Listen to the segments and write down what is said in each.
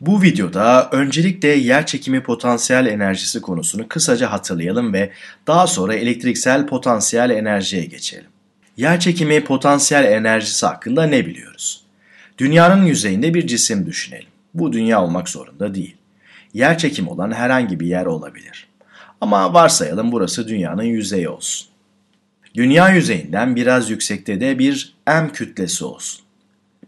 Bu videoda öncelikle yer çekimi potansiyel enerjisi konusunu kısaca hatırlayalım ve daha sonra elektriksel potansiyel enerjiye geçelim. Yer çekimi potansiyel enerjisi hakkında ne biliyoruz? Dünyanın yüzeyinde bir cisim düşünelim. Bu dünya olmak zorunda değil. Yer çekimi olan herhangi bir yer olabilir. Ama varsayalım burası dünyanın yüzeyi olsun. Dünya yüzeyinden biraz yüksekte de bir M kütlesi olsun.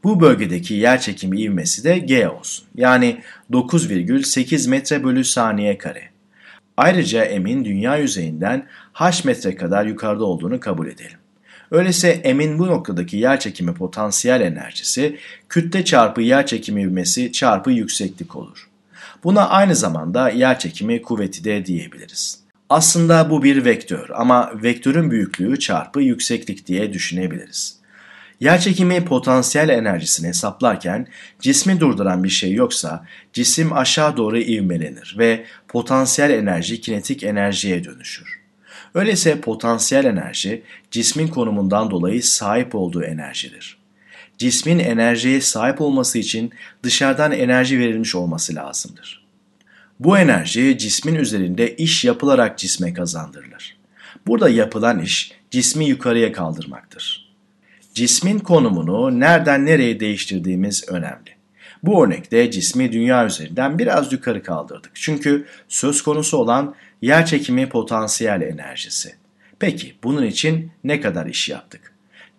Bu bölgedeki yer çekimi ivmesi de g olsun. Yani 9,8 metre bölü saniye kare. Ayrıca M'in dünya yüzeyinden h metre kadar yukarıda olduğunu kabul edelim. Öyleyse M'in bu noktadaki yer çekimi potansiyel enerjisi kütle çarpı yer çekimi ivmesi çarpı yükseklik olur. Buna aynı zamanda yer çekimi kuvveti de diyebiliriz. Aslında bu bir vektör ama vektörün büyüklüğü çarpı yükseklik diye düşünebiliriz. Yerçekimi potansiyel enerjisini hesaplarken cismi durduran bir şey yoksa cisim aşağı doğru ivmelenir ve potansiyel enerji kinetik enerjiye dönüşür. Öyleyse potansiyel enerji cismin konumundan dolayı sahip olduğu enerjidir. Cismin enerjiye sahip olması için dışarıdan enerji verilmiş olması lazımdır. Bu enerji cismin üzerinde iş yapılarak cisme kazandırılır. Burada yapılan iş cismi yukarıya kaldırmaktır cismin konumunu nereden nereye değiştirdiğimiz önemli. Bu örnekte cismi dünya üzerinden biraz yukarı kaldırdık. Çünkü söz konusu olan yer çekimi potansiyel enerjisi. Peki bunun için ne kadar iş yaptık?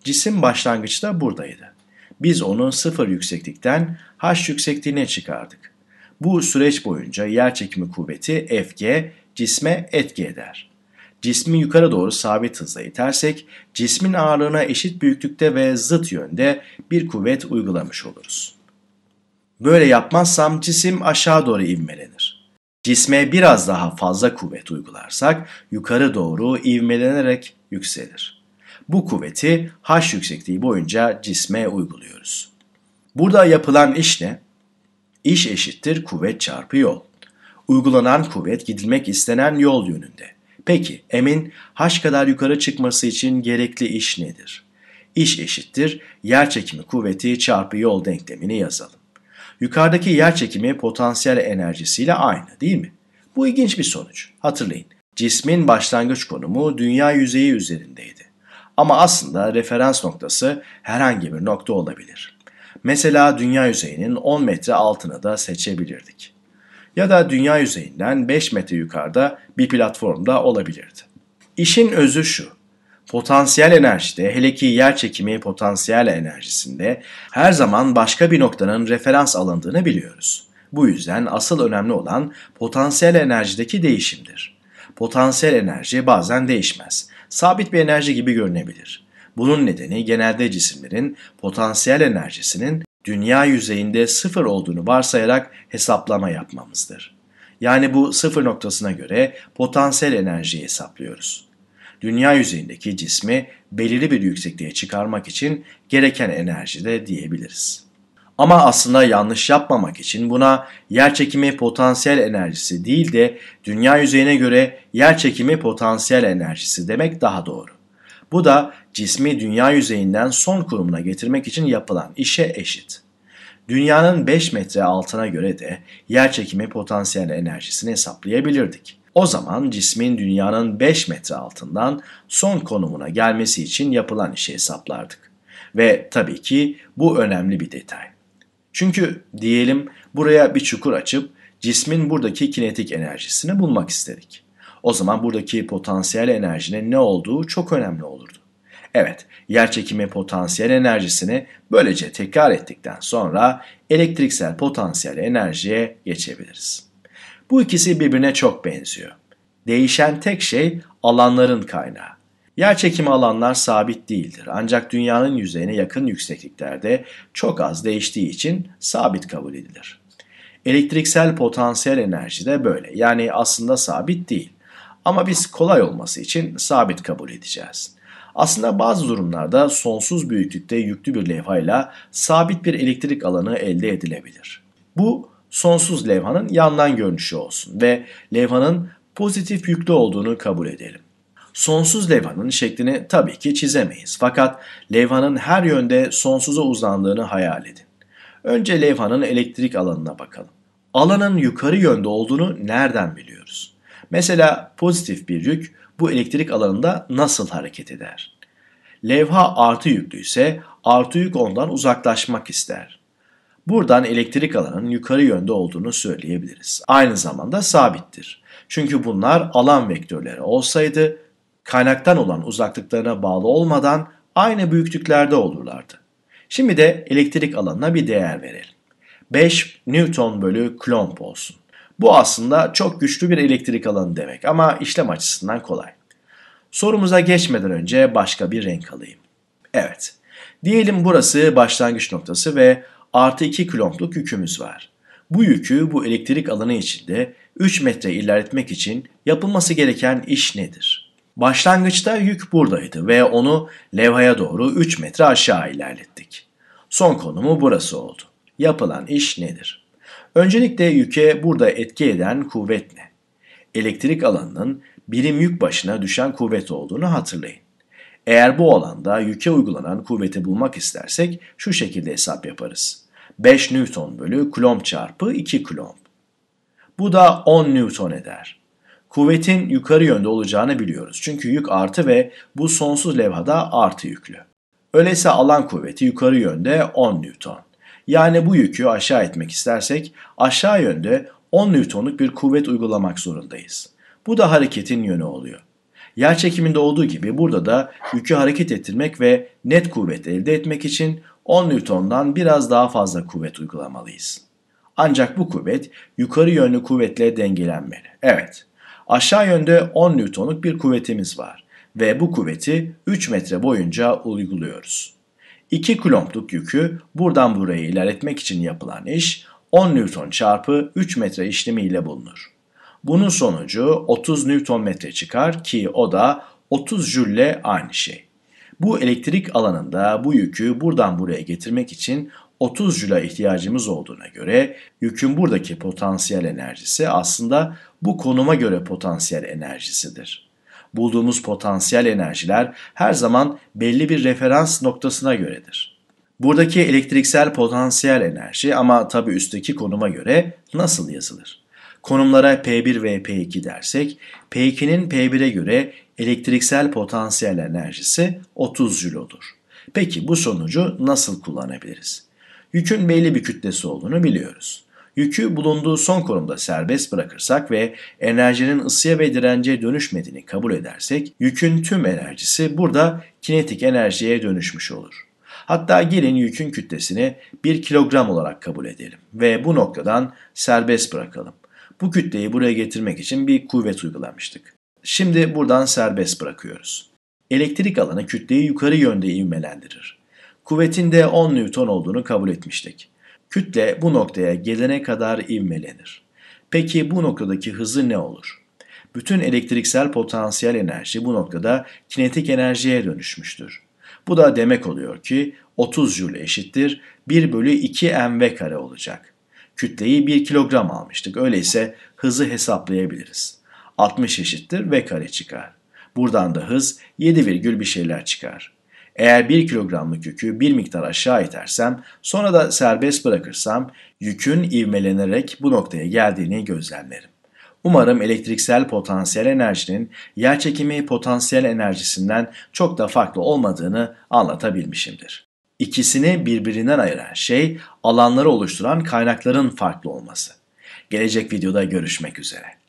Cisim başlangıçta buradaydı. Biz onu sıfır yükseklikten h yüksekliğine çıkardık. Bu süreç boyunca yer çekimi kuvveti Fg cisme etki eder cismi yukarı doğru sabit hızla itersek cismin ağırlığına eşit büyüklükte ve zıt yönde bir kuvvet uygulamış oluruz. Böyle yapmazsam cisim aşağı doğru ivmelenir. Cisme biraz daha fazla kuvvet uygularsak yukarı doğru ivmelenerek yükselir. Bu kuvveti h yüksekliği boyunca cisme uyguluyoruz. Burada yapılan iş ne? İş eşittir kuvvet çarpı yol. Uygulanan kuvvet gidilmek istenen yol yönünde. Peki M'in H kadar yukarı çıkması için gerekli iş nedir? İş eşittir yer çekimi kuvveti çarpı yol denklemini yazalım. Yukarıdaki yer çekimi potansiyel enerjisiyle aynı değil mi? Bu ilginç bir sonuç. Hatırlayın. Cismin başlangıç konumu dünya yüzeyi üzerindeydi. Ama aslında referans noktası herhangi bir nokta olabilir. Mesela dünya yüzeyinin 10 metre altını da seçebilirdik ya da dünya yüzeyinden 5 metre yukarıda bir platformda olabilirdi. İşin özü şu. Potansiyel enerjide hele ki yer çekimi potansiyel enerjisinde her zaman başka bir noktanın referans alındığını biliyoruz. Bu yüzden asıl önemli olan potansiyel enerjideki değişimdir. Potansiyel enerji bazen değişmez. Sabit bir enerji gibi görünebilir. Bunun nedeni genelde cisimlerin potansiyel enerjisinin dünya yüzeyinde sıfır olduğunu varsayarak hesaplama yapmamızdır. Yani bu sıfır noktasına göre potansiyel enerjiyi hesaplıyoruz. Dünya yüzeyindeki cismi belirli bir yüksekliğe çıkarmak için gereken enerji de diyebiliriz. Ama aslında yanlış yapmamak için buna yerçekimi potansiyel enerjisi değil de dünya yüzeyine göre yerçekimi potansiyel enerjisi demek daha doğru. Bu da cismi dünya yüzeyinden son kurumuna getirmek için yapılan işe eşit. Dünyanın 5 metre altına göre de yer çekimi potansiyel enerjisini hesaplayabilirdik. O zaman cismin dünyanın 5 metre altından son konumuna gelmesi için yapılan işi hesaplardık. Ve tabii ki bu önemli bir detay. Çünkü diyelim buraya bir çukur açıp cismin buradaki kinetik enerjisini bulmak istedik. O zaman buradaki potansiyel enerjinin ne olduğu çok önemli olurdu. Evet, yerçekimi potansiyel enerjisini böylece tekrar ettikten sonra elektriksel potansiyel enerjiye geçebiliriz. Bu ikisi birbirine çok benziyor. Değişen tek şey alanların kaynağı. Yerçekimi alanlar sabit değildir ancak dünyanın yüzeyine yakın yüksekliklerde çok az değiştiği için sabit kabul edilir. Elektriksel potansiyel enerji de böyle yani aslında sabit değil ama biz kolay olması için sabit kabul edeceğiz. Aslında bazı durumlarda sonsuz büyüklükte yüklü bir levhayla sabit bir elektrik alanı elde edilebilir. Bu sonsuz levhanın yandan görünüşü olsun ve levhanın pozitif yüklü olduğunu kabul edelim. Sonsuz levhanın şeklini tabii ki çizemeyiz fakat levhanın her yönde sonsuza uzandığını hayal edin. Önce levhanın elektrik alanına bakalım. Alanın yukarı yönde olduğunu nereden biliyoruz? Mesela pozitif bir yük bu elektrik alanında nasıl hareket eder? Levha artı yüklü ise artı yük ondan uzaklaşmak ister. Buradan elektrik alanın yukarı yönde olduğunu söyleyebiliriz. Aynı zamanda sabittir. Çünkü bunlar alan vektörleri olsaydı kaynaktan olan uzaklıklarına bağlı olmadan aynı büyüklüklerde olurlardı. Şimdi de elektrik alanına bir değer verelim. 5 Newton bölü klomp olsun. Bu aslında çok güçlü bir elektrik alanı demek ama işlem açısından kolay. Sorumuza geçmeden önce başka bir renk alayım. Evet, diyelim burası başlangıç noktası ve artı 2 kilomluk yükümüz var. Bu yükü bu elektrik alanı içinde 3 metre ilerletmek için yapılması gereken iş nedir? Başlangıçta yük buradaydı ve onu levhaya doğru 3 metre aşağı ilerlettik. Son konumu burası oldu. Yapılan iş nedir? Öncelikle yüke burada etki eden kuvvet ne? Elektrik alanının birim yük başına düşen kuvvet olduğunu hatırlayın. Eğer bu alanda yüke uygulanan kuvveti bulmak istersek şu şekilde hesap yaparız. 5 Newton bölü kulomb çarpı 2 kulomb. Bu da 10 Newton eder. Kuvvetin yukarı yönde olacağını biliyoruz. Çünkü yük artı ve bu sonsuz levhada artı yüklü. Öyleyse alan kuvveti yukarı yönde 10 Newton. Yani bu yükü aşağı etmek istersek aşağı yönde 10 Newton'luk bir kuvvet uygulamak zorundayız. Bu da hareketin yönü oluyor. Yer çekiminde olduğu gibi burada da yükü hareket ettirmek ve net kuvvet elde etmek için 10 Newton'dan biraz daha fazla kuvvet uygulamalıyız. Ancak bu kuvvet yukarı yönlü kuvvetle dengelenmeli. Evet, aşağı yönde 10 Newton'luk bir kuvvetimiz var ve bu kuvveti 3 metre boyunca uyguluyoruz. 2 kulompluk yükü buradan buraya ilerletmek için yapılan iş 10 Newton çarpı 3 metre işlemiyle bulunur. Bunun sonucu 30 Newton metre çıkar ki o da 30 joule aynı şey. Bu elektrik alanında bu yükü buradan buraya getirmek için 30 joule ihtiyacımız olduğuna göre yükün buradaki potansiyel enerjisi aslında bu konuma göre potansiyel enerjisidir bulduğumuz potansiyel enerjiler her zaman belli bir referans noktasına göredir. Buradaki elektriksel potansiyel enerji ama tabi üstteki konuma göre nasıl yazılır? Konumlara P1 ve P2 dersek P2'nin P1'e göre elektriksel potansiyel enerjisi 30 Jül olur. Peki bu sonucu nasıl kullanabiliriz? Yükün belli bir kütlesi olduğunu biliyoruz. Yükü bulunduğu son konumda serbest bırakırsak ve enerjinin ısıya ve dirence dönüşmediğini kabul edersek yükün tüm enerjisi burada kinetik enerjiye dönüşmüş olur. Hatta gelin yükün kütlesini 1 kilogram olarak kabul edelim ve bu noktadan serbest bırakalım. Bu kütleyi buraya getirmek için bir kuvvet uygulamıştık. Şimdi buradan serbest bırakıyoruz. Elektrik alanı kütleyi yukarı yönde ivmelendirir. Kuvvetin de 10 Newton olduğunu kabul etmiştik. Kütle bu noktaya gelene kadar ivmelenir. Peki bu noktadaki hızı ne olur? Bütün elektriksel potansiyel enerji bu noktada kinetik enerjiye dönüşmüştür. Bu da demek oluyor ki 30 Joule eşittir 1 bölü 2 mv kare olacak. Kütleyi 1 kilogram almıştık. Öyleyse hızı hesaplayabiliriz. 60 eşittir v kare çıkar. Buradan da hız 7, bir şeyler çıkar. Eğer 1 kilogramlık yükü bir miktar aşağı itersem, sonra da serbest bırakırsam yükün ivmelenerek bu noktaya geldiğini gözlemlerim. Umarım elektriksel potansiyel enerjinin yerçekimi potansiyel enerjisinden çok da farklı olmadığını anlatabilmişimdir. İkisini birbirinden ayıran şey alanları oluşturan kaynakların farklı olması. Gelecek videoda görüşmek üzere.